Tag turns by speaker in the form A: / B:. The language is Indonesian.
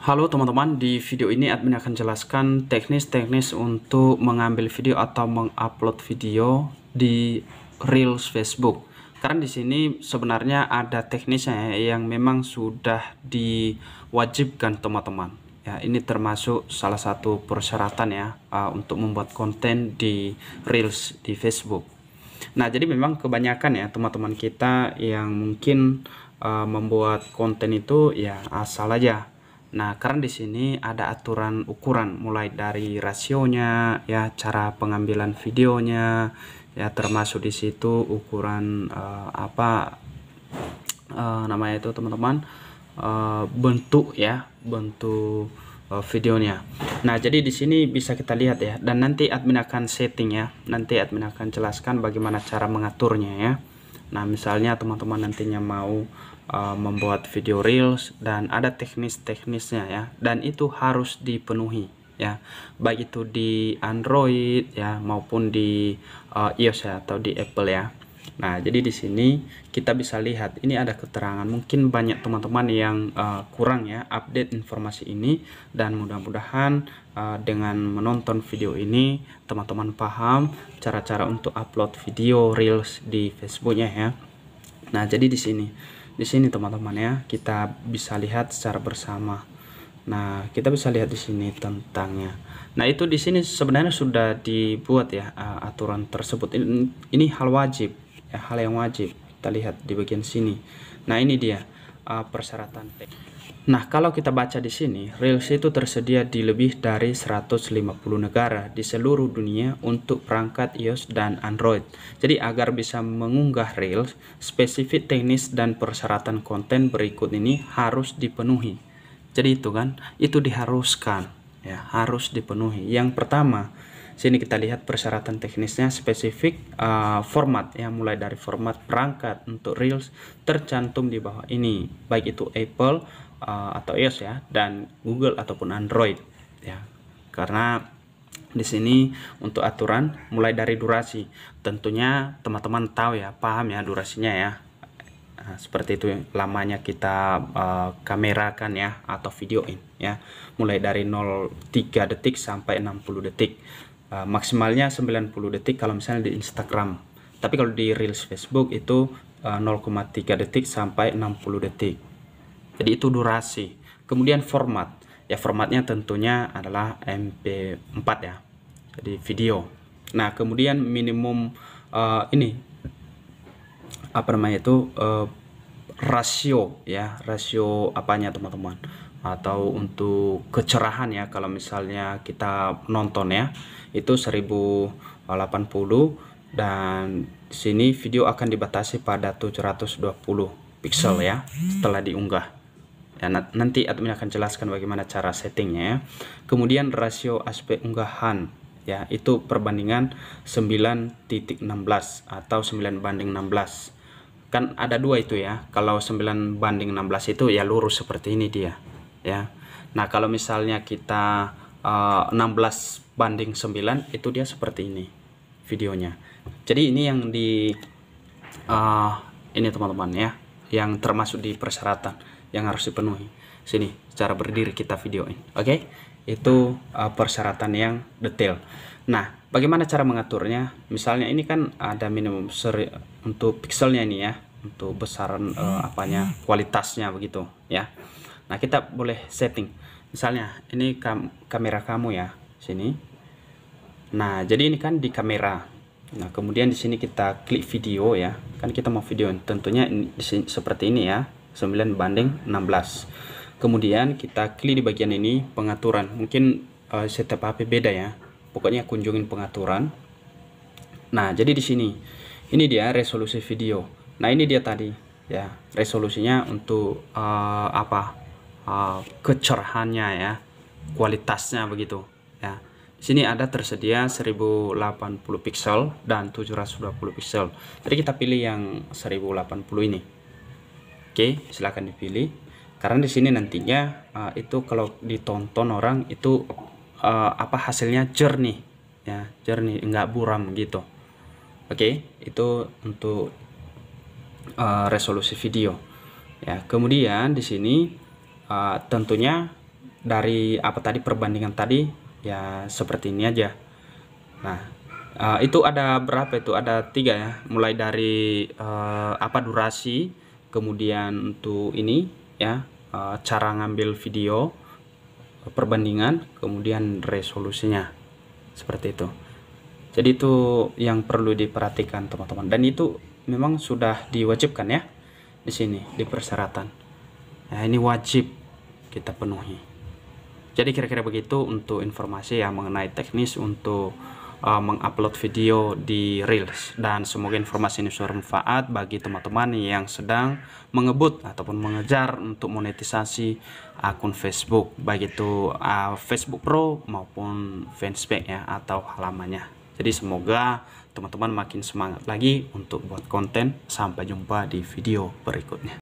A: Halo teman-teman, di video ini admin akan jelaskan teknis-teknis untuk mengambil video atau mengupload video di Reels Facebook. Karena di sini sebenarnya ada teknisnya ya, yang memang sudah diwajibkan teman-teman. Ya, ini termasuk salah satu persyaratan ya uh, untuk membuat konten di Reels di Facebook. Nah, jadi memang kebanyakan ya teman-teman kita yang mungkin uh, membuat konten itu ya asal aja Nah, karena di sini ada aturan ukuran mulai dari rasionya ya, cara pengambilan videonya ya termasuk di situ ukuran uh, apa uh, namanya itu teman-teman uh, bentuk ya, bentuk uh, videonya. Nah, jadi di sini bisa kita lihat ya dan nanti admin akan setting ya. Nanti admin akan jelaskan bagaimana cara mengaturnya ya. Nah misalnya teman-teman nantinya mau uh, membuat video reels dan ada teknis-teknisnya ya dan itu harus dipenuhi ya baik itu di Android ya maupun di uh, iOS ya, atau di Apple ya. Nah, jadi di sini kita bisa lihat ini ada keterangan. Mungkin banyak teman-teman yang uh, kurang ya update informasi ini dan mudah-mudahan uh, dengan menonton video ini teman-teman paham cara-cara untuk upload video reels di Facebooknya ya. Nah, jadi di sini di sini teman-teman ya kita bisa lihat secara bersama. Nah, kita bisa lihat di sini tentangnya. Nah, itu di sini sebenarnya sudah dibuat ya eh, aturan tersebut. Ini, ini hal wajib ya hal yang wajib kita lihat di bagian sini nah ini dia uh, persyaratan nah kalau kita baca di sini reels itu tersedia di lebih dari 150 negara di seluruh dunia untuk perangkat iOS dan Android jadi agar bisa mengunggah reels, spesifik teknis dan persyaratan konten berikut ini harus dipenuhi jadi itu kan itu diharuskan ya harus dipenuhi yang pertama Sini kita lihat persyaratan teknisnya spesifik uh, format ya mulai dari format perangkat untuk Reels tercantum di bawah ini baik itu Apple uh, atau iOS ya dan Google ataupun Android ya. Karena di sini untuk aturan mulai dari durasi. Tentunya teman-teman tahu ya, paham ya durasinya ya. Nah, seperti itu lamanya kita uh, kamerakan ya atau videoin ya mulai dari 03 detik sampai 60 detik uh, maksimalnya 90 detik kalau misalnya di Instagram tapi kalau di Reels Facebook itu uh, eh, 0,3 detik sampai 60 detik jadi itu durasi kemudian format ya formatnya tentunya adalah MP4 ya jadi video nah kemudian minimum uh, ini apa namanya itu uh, rasio ya rasio apanya teman-teman atau untuk kecerahan ya kalau misalnya kita nonton ya itu 1080 eh, dan sini video akan dibatasi pada 720 pixel ya setelah diunggah ya nanti admin akan jelaskan bagaimana cara settingnya ya kemudian rasio aspek unggahan ya itu perbandingan 9.16 atau 9 banding 16 kan ada dua itu ya kalau 9 banding 16 itu ya lurus seperti ini dia ya Nah kalau misalnya kita uh, eh, 16 banding 9 itu dia seperti ini videonya jadi ini yang di uh, ini teman-teman ya yang termasuk di persyaratan yang harus dipenuhi sini cara berdiri kita videoin oke okay? itu uh, persyaratan yang detail nah bagaimana cara mengaturnya misalnya ini kan ada minimum seri untuk pixelnya ini ya untuk besaran uh, apanya kualitasnya begitu ya Nah, kita boleh setting. Misalnya, ini kam kamera kamu ya, sini. Nah, jadi ini kan di kamera. Nah, kemudian di sini kita klik video ya. Kan kita mau video. Tentunya ini, sini, seperti ini ya, 9 banding 16. Kemudian kita klik di bagian ini pengaturan. Mungkin uh, eh, setiap HP beda ya. Pokoknya kunjungin pengaturan. Nah, jadi di sini ini dia resolusi video. Nah, ini dia tadi ya, resolusinya untuk uh, apa? uh, ah, kecerahannya ya kualitasnya begitu ya di sini ada tersedia 1080 pixel dan 720 pixel jadi kita pilih yang 1080 ini oke silahkan dipilih karena di sini nantinya uh, itu kalau ditonton orang itu uh, apa hasilnya jernih ya jernih nggak buram gitu oke okay, itu untuk uh, resolusi video ya kemudian di sini Eh, tentunya dari apa tadi perbandingan tadi ya seperti ini aja nah uh, itu ada berapa itu ada tiga ya mulai dari uh, apa durasi kemudian untuk ini ya uh, cara ngambil video perbandingan kemudian resolusinya seperti itu jadi itu yang perlu diperhatikan teman-teman dan itu memang sudah diwajibkan ya di sini di persyaratan nah ini wajib kita penuhi. Jadi kira-kira begitu untuk informasi yang mengenai teknis untuk uh, mengupload video di Reels dan semoga informasi ini bermanfaat bagi teman-teman yang sedang mengebut ataupun mengejar untuk monetisasi akun Facebook baik itu uh, Facebook Pro maupun Fanspage ya atau halamannya. Jadi semoga teman-teman makin semangat lagi untuk buat konten. Sampai jumpa di video berikutnya.